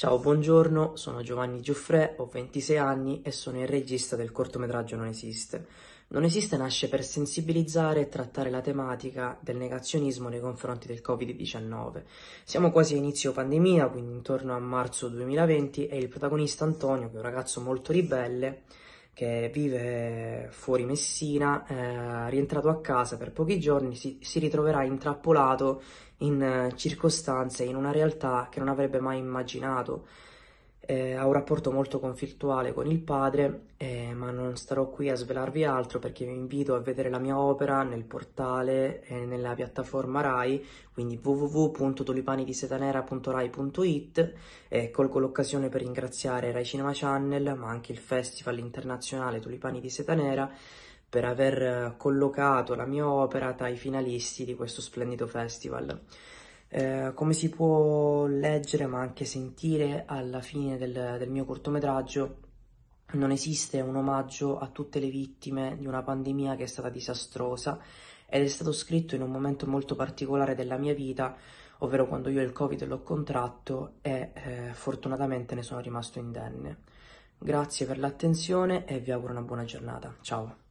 Ciao, buongiorno, sono Giovanni Giuffrè, ho 26 anni e sono il regista del cortometraggio Non esiste. Non esiste nasce per sensibilizzare e trattare la tematica del negazionismo nei confronti del Covid-19. Siamo quasi a inizio pandemia, quindi intorno a marzo 2020, e il protagonista Antonio, che è un ragazzo molto ribelle, che vive fuori Messina, eh, rientrato a casa per pochi giorni, si, si ritroverà intrappolato in eh, circostanze, in una realtà che non avrebbe mai immaginato eh, ha un rapporto molto conflittuale con il padre, eh, ma non starò qui a svelarvi altro perché vi invito a vedere la mia opera nel portale e eh, nella piattaforma RAI, quindi www.tulipanidisetanera.rai.it e colgo l'occasione per ringraziare RAI Cinema Channel, ma anche il Festival Internazionale Tulipani di Setanera per aver collocato la mia opera tra i finalisti di questo splendido festival. Eh, come si può leggere ma anche sentire alla fine del, del mio cortometraggio, non esiste un omaggio a tutte le vittime di una pandemia che è stata disastrosa ed è stato scritto in un momento molto particolare della mia vita, ovvero quando io il Covid l'ho contratto e eh, fortunatamente ne sono rimasto indenne. Grazie per l'attenzione e vi auguro una buona giornata. Ciao!